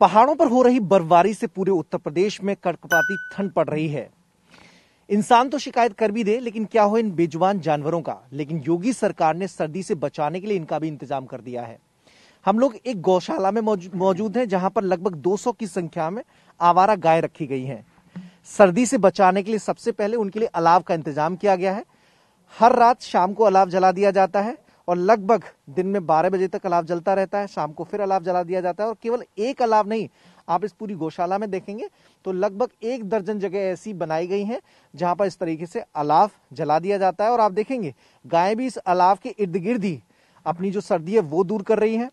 पहाड़ों पर हो रही बर्फबारी से पूरे उत्तर प्रदेश में कड़कपाती ठंड पड़ रही है इंसान तो शिकायत कर भी दे लेकिन क्या हो इन बेजुबान जानवरों का लेकिन योगी सरकार ने सर्दी से बचाने के लिए इनका भी इंतजाम कर दिया है हम लोग एक गौशाला में मौजूद हैं जहां पर लगभग 200 की संख्या में आवारा गाय रखी गई हैं सर्दी से बचाने के लिए सबसे पहले उनके लिए अलाव का इंतजाम किया गया है हर रात शाम को अलाव जला दिया जाता है और लगभग दिन में बारह बजे तक अलाव जलता रहता है शाम को फिर अलाव जला दिया जाता है और केवल एक अलाव नहीं आप इस पूरी गौशाला में देखेंगे तो लगभग एक दर्जन जगह ऐसी बनाई गई हैं जहां पर इस तरीके से अलाव जला दिया जाता है और आप देखेंगे गायें भी इस अलाव के इर्द गिर्द ही अपनी जो सर्दी है वो दूर कर रही है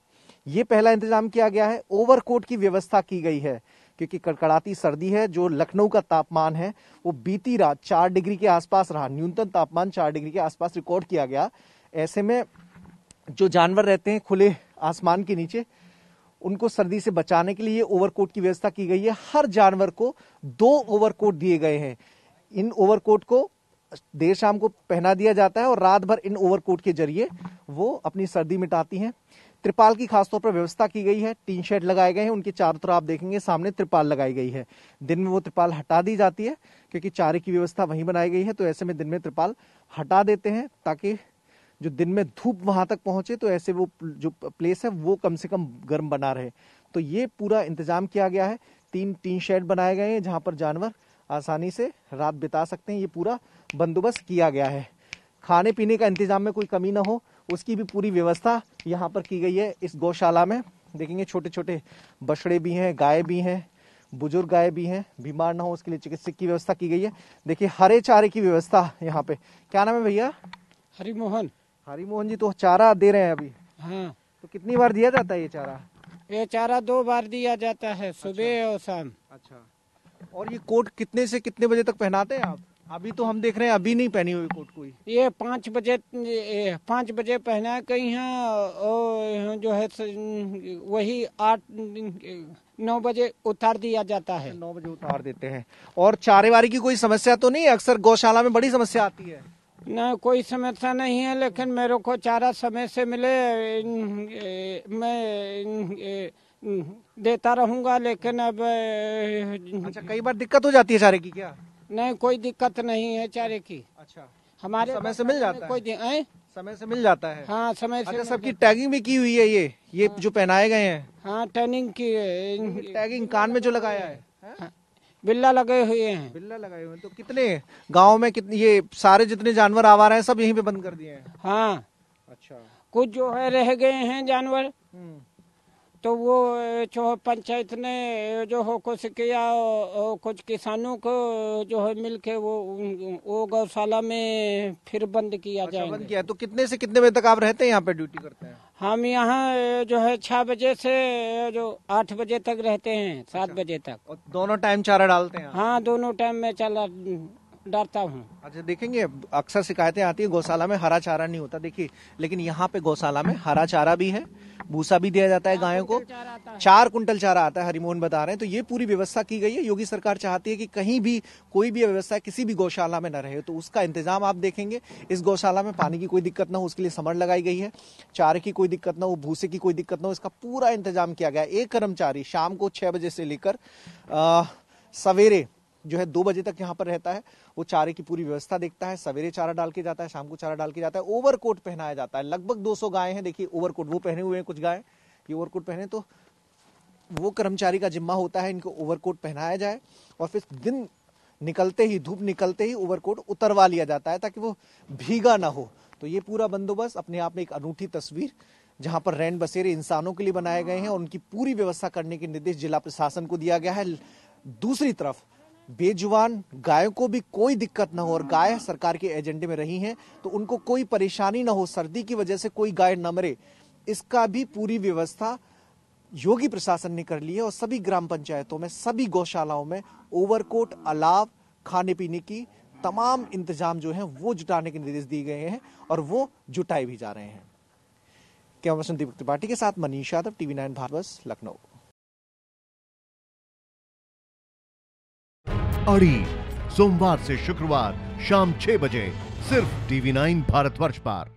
ये पहला इंतजाम किया गया है ओवरकोट की व्यवस्था की गई है क्योंकि कड़कड़ाती सर्दी है जो लखनऊ का तापमान है वो बीती रात चार डिग्री के आसपास रहा न्यूनतम तापमान चार डिग्री के आसपास रिकॉर्ड किया गया ऐसे में जो जानवर रहते हैं खुले आसमान के नीचे उनको सर्दी से बचाने के लिए ओवरकोट की व्यवस्था की गई है हर जानवर को दो ओवरकोट दिए गए हैं इन ओवरकोट को देर शाम को पहना दिया जाता है और रात भर इन ओवरकोट के जरिए वो अपनी सर्दी मिटाती हैं त्रिपाल की खासतौर पर व्यवस्था की गई है टीन शेड लगाए गए हैं उनके चारों तरफ आप देखेंगे सामने त्रिपाल लगाई गई है दिन में वो त्रिपाल हटा दी जाती है क्योंकि चारे की व्यवस्था वहीं बनाई गई है तो ऐसे में दिन में त्रिपाल हटा देते हैं ताकि जो दिन में धूप वहाँ तक पहुँचे तो ऐसे वो जो प्लेस है वो कम से कम गर्म बना रहे तो ये पूरा इंतजाम किया गया है तीन टीन शेड बनाए गए हैं जहाँ पर जानवर आसानी से रात बिता सकते हैं ये पूरा बंदोबस्त किया गया है खाने पीने का इंतजाम में कोई कमी ना हो उसकी भी पूरी व्यवस्था यहाँ पर की गई है इस गौशाला में देखेंगे छोटे छोटे बछड़े भी हैं गाय भी हैं बुजुर्ग गाय भी हैं बीमार ना हो उसके लिए चिकित्सक की व्यवस्था की गई है देखिए हरे चारे की व्यवस्था यहाँ पे क्या नाम है भैया हरिमोहन मोहन हरिमोहन जी तो चारा दे रहे हैं अभी हाँ तो कितनी बार दिया जाता है ये चारा ये चारा दो बार दिया जाता है सुबह अच्छा। और शाम अच्छा और ये कोट कितने से कितने बजे तक पहनाते हैं आप अभी तो हम देख रहे हैं अभी नहीं पहनी हुई कोट कोई ये पाँच बजे पाँच बजे पहना कहीं और जो है वही आठ नौ बजे उतार दिया जाता है नौ बजे उतार देते हैं और चारे वारी की कोई समस्या तो नहीं अक्सर गौशाला में बड़ी समस्या आती है ना कोई समस्या नहीं है लेकिन मेरे को चारा समय से मिले मैं देता रहूंगा लेकिन अब अच्छा कई बार दिक्कत हो जाती है चारे की क्या नहीं कोई दिक्कत नहीं है चारे की अच्छा हमारे तो समय से मिल जाता है कोई है? समय से मिल जाता है हाँ समय से अच्छा, सबकी टैगिंग भी की हुई है ये ये हाँ, जो पहनाए गए हैं हाँ टैगिंग की टैगिंग कान में जो लगाया है, बिल्ला लगे हुए हैं बिल्ला लगाए हुए हैं तो कितने गांव में कितने ये सारे जितने जानवर आवा रहे हैं सब यहीं पे बंद कर दिए हैं हाँ अच्छा कुछ जो है रह गए हैं जानवर हम्म। तो वो जो पंचायत ने जो हो कुछ किया कुछ किसानों को जो है मिल के वो वो गौशाला में फिर बंद किया जाए अच्छा, बंद किया तो कितने से कितने बजे तक आप रहते हैं यहाँ पे ड्यूटी करते हैं हम यहाँ जो है छह बजे से जो आठ बजे तक रहते हैं सात अच्छा। बजे तक दोनों टाइम चारा डालते हैं हाँ दोनों टाइम में चारा डरता हूँ अच्छा देखेंगे अक्सर शिकायतें आती है गौशाला में हरा चारा नहीं होता देखिए लेकिन यहाँ पे गौशाला में हरा चारा भी है भूसा भी दिया जाता है हाँ, गायों को चार कुंटल चारा आता है हरिमोहन बता रहे हैं तो ये पूरी व्यवस्था की गई है योगी सरकार चाहती है कि कहीं भी कोई भी व्यवस्था किसी भी गौशाला में न रहे तो उसका इंतजाम आप देखेंगे इस गौशाला में पानी की कोई दिक्कत ना हो उसके लिए समर लगाई गई है चारे की कोई दिक्कत ना हो भूसे की कोई दिक्कत ना हो इसका पूरा इंतजाम किया गया एक कर्मचारी शाम को छह बजे से लेकर सवेरे जो है दो बजे तक यहाँ पर रहता है वो चारे की पूरी व्यवस्था देखता है सवेरे चारा डाल के जाता है शाम को चारा डाल के जाता है ओवरकोट पहनाया जाता है लगभग 200 गाय हैं देखिए ओवरकोट वो पहने हुए हैं कुछ गाय ये ओवरकोट पहने तो वो कर्मचारी का जिम्मा होता है इनको ओवरकोट पहनाया जाए और फिर दिन निकलते ही धूप निकलते ही ओवरकोट उतरवा लिया जाता है ताकि वो भीगा ना हो तो ये पूरा बंदोबस्त अपने आप में एक अनूठी तस्वीर जहां पर रैन बसेरे इंसानों के लिए बनाए गए हैं और उनकी पूरी व्यवस्था करने के निर्देश जिला प्रशासन को दिया गया है दूसरी तरफ बेजुबान गायों को भी कोई दिक्कत ना हो और गाय सरकार के एजेंडे में रही हैं तो उनको कोई परेशानी ना हो सर्दी की वजह से कोई गाय न मरे इसका भी पूरी व्यवस्था योगी प्रशासन ने कर ली है और सभी ग्राम पंचायतों में सभी गौशालाओं में ओवरकोट अलाव खाने पीने की तमाम इंतजाम जो है वो जुटाने के निर्देश दिए गए हैं और वो जुटाए भी जा रहे हैं कैमरा दीपक त्रिपाठी के साथ मनीष यादव टीवी नाइन भारत लखनऊ अड़ी सोमवार से शुक्रवार शाम छह बजे सिर्फ टीवी नाइन भारतवर्ष पर